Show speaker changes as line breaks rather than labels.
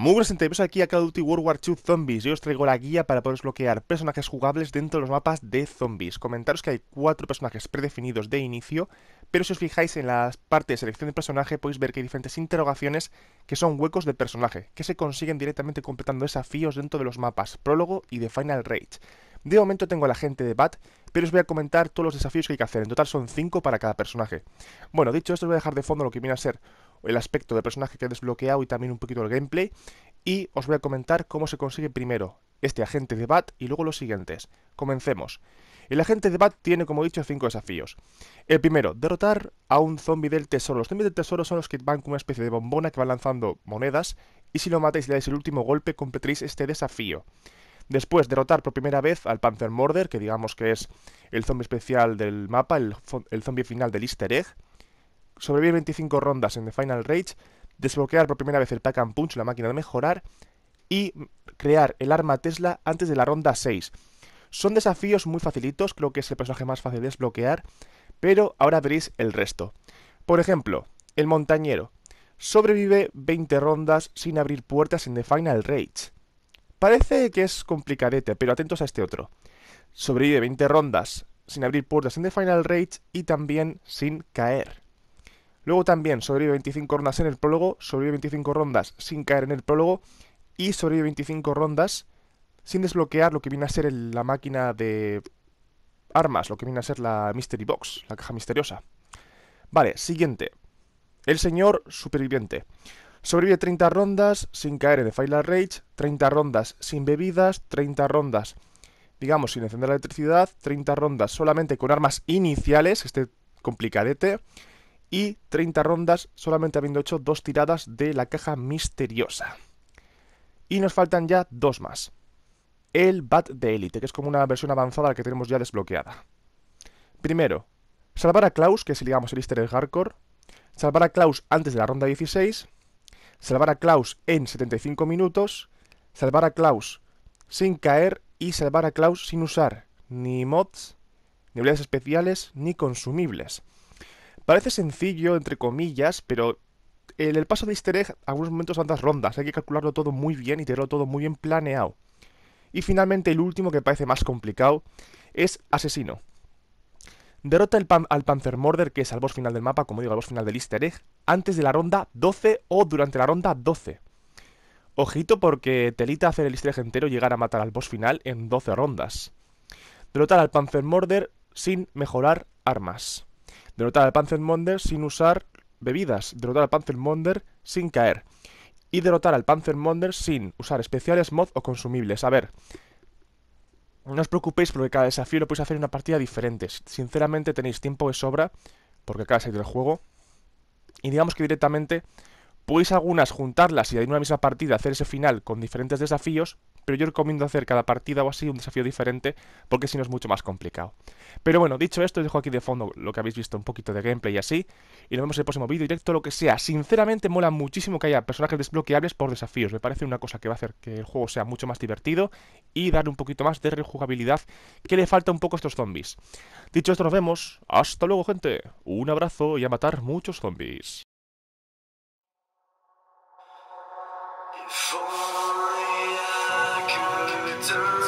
Muy buenas aquí a Call of Duty World War 2 Zombies. Yo os traigo la guía para poder bloquear personajes jugables dentro de los mapas de zombies. Comentaros que hay cuatro personajes predefinidos de inicio, pero si os fijáis en la parte de selección de personaje podéis ver que hay diferentes interrogaciones que son huecos de personaje, que se consiguen directamente completando desafíos dentro de los mapas, prólogo y de Final Rage. De momento tengo a la gente de Bat, pero os voy a comentar todos los desafíos que hay que hacer. En total son cinco para cada personaje. Bueno, dicho esto, os voy a dejar de fondo lo que viene a ser el aspecto del personaje que he desbloqueado y también un poquito el gameplay. Y os voy a comentar cómo se consigue primero este agente de BAT y luego los siguientes. Comencemos. El agente de BAT tiene, como he dicho, cinco desafíos. El primero, derrotar a un zombie del tesoro. Los zombies del tesoro son los que van con una especie de bombona que van lanzando monedas y si lo matáis y le dais el último golpe completáis este desafío. Después, derrotar por primera vez al Panther morder, que digamos que es el zombie especial del mapa, el, el zombie final del easter egg sobrevivir 25 rondas en The Final Rage, desbloquear por primera vez el Pack and Punch, la máquina de mejorar, y crear el arma Tesla antes de la ronda 6. Son desafíos muy facilitos, creo que es el personaje más fácil de desbloquear, pero ahora veréis el resto. Por ejemplo, el montañero. Sobrevive 20 rondas sin abrir puertas en The Final Rage. Parece que es complicadete, pero atentos a este otro. Sobrevive 20 rondas sin abrir puertas en The Final Rage y también sin caer. Luego también sobrevive 25 rondas en el prólogo, sobrevive 25 rondas sin caer en el prólogo y sobrevive 25 rondas sin desbloquear lo que viene a ser la máquina de armas, lo que viene a ser la Mystery Box, la caja misteriosa. Vale, siguiente. El señor superviviente. Sobrevive 30 rondas sin caer en The Final Rage, 30 rondas sin bebidas, 30 rondas, digamos, sin encender la electricidad, 30 rondas solamente con armas iniciales, este complicadete, y 30 rondas solamente habiendo hecho dos tiradas de la caja misteriosa. Y nos faltan ya dos más. El Bat de Elite, que es como una versión avanzada la que tenemos ya desbloqueada. Primero, salvar a Klaus, que si digamos el easter egg hardcore. Salvar a Klaus antes de la ronda 16. Salvar a Klaus en 75 minutos. Salvar a Klaus sin caer y salvar a Klaus sin usar ni mods, ni habilidades especiales, ni consumibles. Parece sencillo, entre comillas, pero en el paso de easter egg, algunos momentos son tantas rondas, hay que calcularlo todo muy bien y tenerlo todo muy bien planeado. Y finalmente el último, que parece más complicado, es Asesino. Derrota al Panzer morder, que es al boss final del mapa, como digo, al boss final del easter egg, antes de la ronda 12 o durante la ronda 12. Ojito porque Telita hacer el easter egg entero llegar a matar al boss final en 12 rondas. Derrotar al Panzer morder sin mejorar armas derrotar al Monder sin usar bebidas, derrotar al Monder sin caer y derrotar al Monder sin usar especiales, mod o consumibles. A ver, no os preocupéis porque cada desafío lo podéis hacer en una partida diferente. Sinceramente tenéis tiempo de sobra porque cada de salir del juego y digamos que directamente podéis algunas juntarlas y en una misma partida hacer ese final con diferentes desafíos pero yo recomiendo hacer cada partida o así un desafío diferente, porque si no es mucho más complicado. Pero bueno, dicho esto, dejo aquí de fondo lo que habéis visto, un poquito de gameplay y así, y nos vemos en el próximo vídeo, directo, lo que sea. Sinceramente mola muchísimo que haya personajes desbloqueables por desafíos, me parece una cosa que va a hacer que el juego sea mucho más divertido y dar un poquito más de rejugabilidad que le falta un poco a estos zombies. Dicho esto, nos vemos. Hasta luego, gente. Un abrazo y a matar muchos zombies. time.